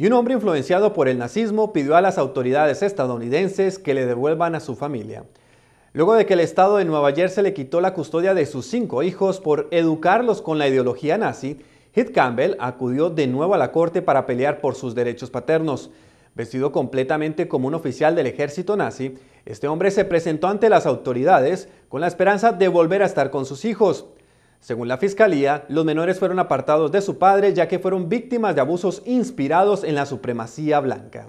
y un hombre influenciado por el nazismo pidió a las autoridades estadounidenses que le devuelvan a su familia. Luego de que el Estado de Nueva Jersey le quitó la custodia de sus cinco hijos por educarlos con la ideología nazi, Hit Campbell acudió de nuevo a la corte para pelear por sus derechos paternos. Vestido completamente como un oficial del ejército nazi, este hombre se presentó ante las autoridades con la esperanza de volver a estar con sus hijos. Según la fiscalía, los menores fueron apartados de su padre ya que fueron víctimas de abusos inspirados en la supremacía blanca.